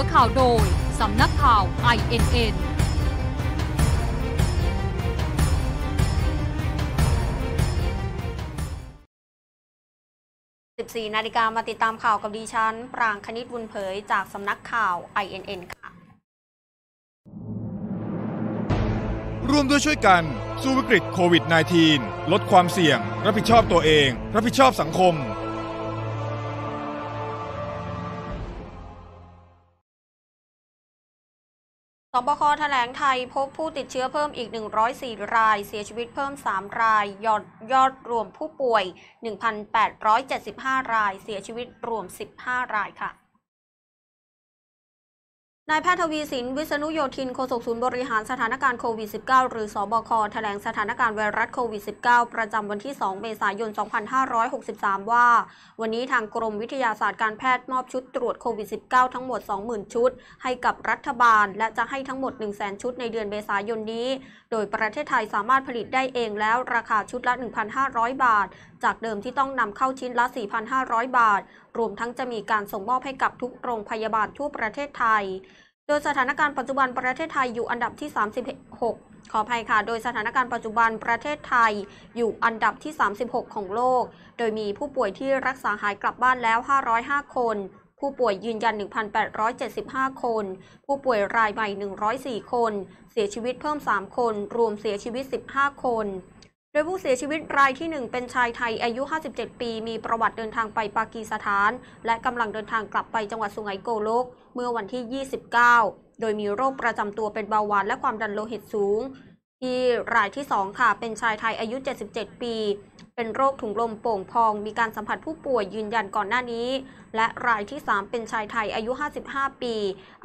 อข่าวโดยสำนักข่าว INN สนาฬิกามาติดตามข่าวกับดิฉันปรางคณิตบุญเผยจากสำนักข่าว INN ค่ะร่วมด้วยช่วยกัน สู้วิกฤตโควิด -19 ลดความเสี่ยง รับผิดชอบตัวเอง รับผิดชอบสังคมสบคแถลงไทยพบผู้ติดเชื้อเพิ่มอีก 104 ราย เสียชีวิตเพิ่ม 3 รายยอดยอดรวมผู้ป่วย 1,875 ราย เสียชีวิตรวม 15 รายค่ะนายแพทย์ทวีสิน วิษณุโยธินโฆษกศูนย์บริหารสถานการณ์โควิด -19 หรือสบคแถลงสถานการณ์ไวรัสโควิด -19 ประจำวันที่ 2 เมษายน 2563 ว่า วันนี้ทางกรมวิทยาศาสตร์การแพทย์มอบชุดตรวจโควิด -19 ทั้งหมด 20,000 ชุดให้กับรัฐบาล และจะให้ทั้งหมด 100,000 ชุดในเดือนเมษายนนี้ โดยประเทศไทยสามารถผลิตได้เองแล้วราคาชุดละ 1,500 บาทจากเดิมที่ต้องนำเข้าชิ้นละ 4,500 บาท รวมทั้งจะมีการส่งมอบให้กับทุกโรงพยาบาลทั่วประเทศไทย โดยสถานการณ์ปัจจุบันประเทศไทยอยู่อันดับที่ 36 ขออภัยค่ะ โดยสถานการณ์ปัจจุบันประเทศไทยอยู่อันดับที่ 36 ของโลก โดยมีผู้ป่วยที่รักษาหายกลับบ้านแล้ว 505 คน ผู้ป่วยยืนยัน 1,875 คน ผู้ป่วยรายใหม่ 104 คน เสียชีวิตเพิ่ม 3 คน รวมเสียชีวิต 15 คนโดยผู้เสียชีวิตรายที่ 1 เป็นชายไทยอายุ 57 ปี มีประวัติเดินทางไปปากีสถาน และกำลังเดินทางกลับไปจังหวัดสุไหงโกโลก เมื่อวันที่ 29 โดยมีโรคประจำตัวเป็นเบาหวานและความดันโลหิตสูง ที่รายที่ 2 ค่ะ เป็นชายไทยอายุ 77 ปี เป็นโรคถุงลมโป่งพองมีการสัมผัสผู้ป่วยยืนยันก่อนหน้านี้ และรายที่ 3 เป็นชายไทยอายุ 55 ปี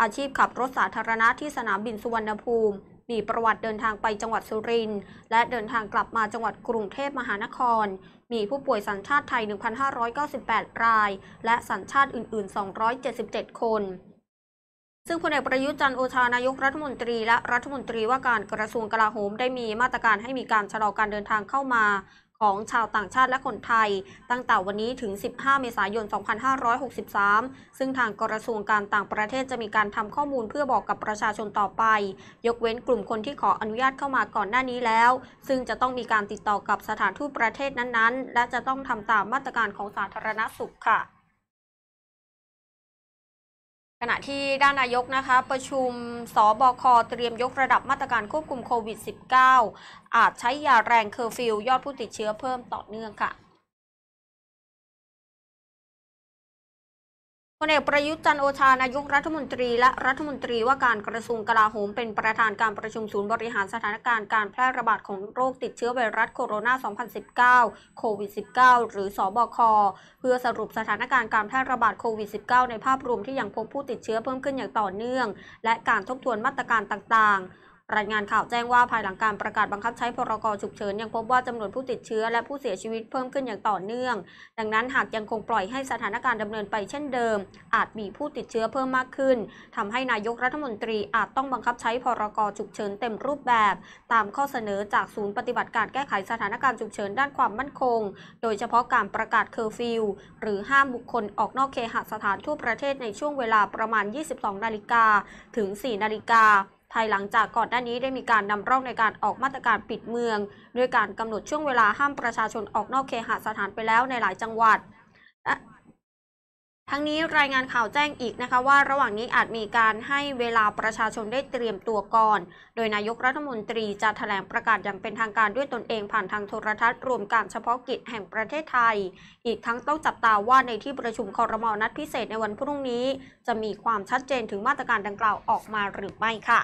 อาชีพขับรถสาธารณะที่สนามบินสุวรรณภูมิมีประวัติเดินทางไปจังหวัดสุรินทร์และเดินทางกลับมาจังหวัดกรุงเทพมหานคร มีผู้ป่วยสัญชาติไทย 1,598 ราย และสัญชาติอื่นๆ 277 คน ซึ่งพลเอกประยุทธ์จันโอชานายกรัฐมนตรีและรัฐมนตรีว่าการกระทรวงกลาโหมได้มีมาตรการให้มีการชะลอการเดินทางเข้ามาของชาวต่างชาติและคนไทย ตั้งแต่วันนี้ถึง 15 เมษายน 2563 ซึ่งทางกระทรวงการต่างประเทศจะมีการทำข้อมูลเพื่อบอกกับประชาชนต่อไป ยกเว้นกลุ่มคนที่ขออนุญาตเข้ามาก่อนหน้านี้แล้ว ซึ่งจะต้องมีการติดต่อกับสถานทูตประเทศนั้นๆ และจะต้องทำตามมาตรการของสาธารณสุขค่ะขณะที่ด้านนายกนะคะ ประชุมสบคเตรียมยกระดับมาตรการควบคุมโควิด -19 อาจใช้ยาแรงเคอร์ฟิวยอดผู้ติดเชื้อเพิ่มต่อเนื่องค่ะลเอกประยุทธ์จันโอชา นายกรัฐมนตรีและรัฐมนตรีว่าการกระทรวงกลาโหม เป็นประธานการประชุมศูนย์บริหารสถานการณ์การแพร่ระบาดของโรคติดเชื้อไวรัสโคโรนา 2019โควิด -19 หรือสอบค เพื่อสรุปสถานการณ์การแพร่ระบาดโควิด -19 ในภาพรวมที่ยังพบผู้ติดเชื้อเพิ่มขึ้นอย่างต่อเนื่อง และการทบทวนมาตรการต่างๆรายงานข่าวแจ้งว่าภายหลังการประกาศบังคับใช้พรกฉุกเฉินยังพบว่าจำนวนผู้ติดเชื้อและผู้เสียชีวิตเพิ่มขึ้นอย่างต่อเนื่อง ดังนั้นหากยังคงปล่อยให้สถานการณ์ดำเนินไปเช่นเดิม อาจมีผู้ติดเชื้อเพิ่มมากขึ้นทำให้นายกรัฐมนตรีอาจต้องบังคับใช้พรกฉุกเฉินเต็มรูปแบบ ตามข้อเสนอจากศูนย์ปฏิบัติการแก้ไขสถานการณ์ฉุกเฉินด้านความมั่นคง โดยเฉพาะการประกาศเคอร์ฟิวหรือห้ามบุคคลออกนอกเคหสถานทั่วประเทศในช่วงเวลาประมาณ 22นาฬิกาถึง4นาฬิกาภายหลังจากก่อนหน้านี้ได้มีการนำร่องในการออกมาตรการปิดเมืองด้วยการกำหนดช่วงเวลาห้ามประชาชนออกนอกเคหสถานไปแล้วในหลายจังหวัด ทั้งนี้รายงานข่าวแจ้งอีกนะคะว่าระหว่างนี้อาจมีการให้เวลาประชาชนได้เตรียมตัวก่อน โดยนายกรัฐมนตรีจะถแถลงประกาศอย่างเป็นทางการด้วยตนเองผ่านทางโทรทัศน์ รวมการเฉพาะกิจแห่งประเทศไทย อีกทั้งต้องจับตาว่าในที่ประชุมคอรมอนัดพิเศษในวันพรุ่งนี้ จะมีความชัดเจนถึงมาตรการดังกล่าวออกมาหรือไม่ค่ะ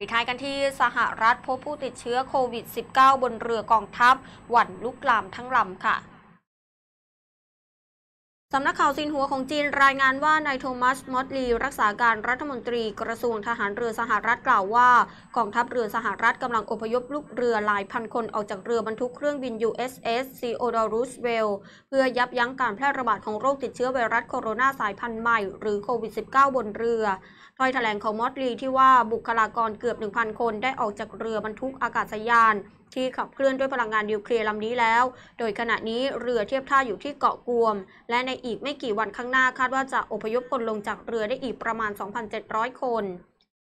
ปิดท้ายกันที่สหรัฐพบผู้ติดเชื้อโควิด -19 บนเรือกองทัพหวั่นลุกลามทั้งลำค่ะสำนักข่าวซินหัวของจีนรายงานว่า นายโทมัส มอตลี รักษาการรัฐมนตรีกระทรวงทหารเรือสหรัฐกล่าวว่า กองทัพเรือสหรัฐกำลังอพยพลูกเรือหลายพันคนออกจากเรือบรรทุกเครื่องบิน USS c o d o r e o o s v e l t เพื่อยับยั้งการแพร่ระบาดของโรคติดเชื้อไวรัสโคโรนาสายพันธุ์ใหม่หรือโควิด -19 บนเรือถ้อยแถลงของมอตลีที่ว่าบุคลากรเกือบ1,000คนได้ออกจากเรือบรรทุกอากาศยานที่ขับเคลื่อนด้วยพลังงานนิวเคลียร์ลำนี้แล้ว โดยขณะนี้เรือเทียบท่าอยู่ที่เกาะกวม และในอีกไม่กี่วันข้างหน้าคาดว่าจะอพยพคนลงจากเรือได้อีกประมาณ 2,700 คน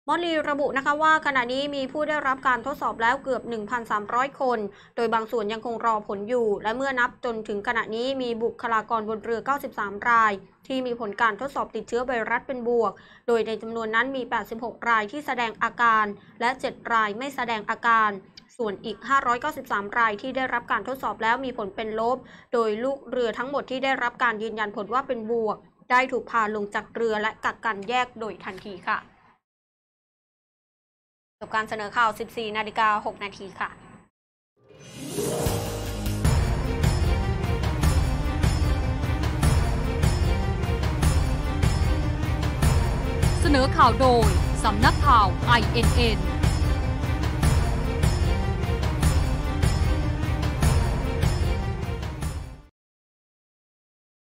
มอลีระบุนะคะว่าขณะนี้มีผู้ได้รับการทดสอบแล้วเกือบ 1,300 คน โดยบางส่วนยังคงรอผลอยู่ และเมื่อนับจนถึงขณะนี้มีบุคลากรบนเรือ 93 ราย ที่มีผลการทดสอบติดเชื้อไวรัสเป็นบวก โดยในจำนวนนั้นมี 86 รายที่แสดงอาการ และ 7 รายไม่แสดงอาการส่วนอีก 593 รายที่ได้รับการทดสอบแล้วมีผลเป็นลบ โดยลูกเรือทั้งหมดที่ได้รับการยืนยันผลว่าเป็นบวก ได้ถูกพาลงจากเรือและกักกันแยกโดยทันทีค่ะจบการเสนอข่าว 14นาฬิกา6นาทีค่ะ เสนอข่าวโดย สำนักข่าว INN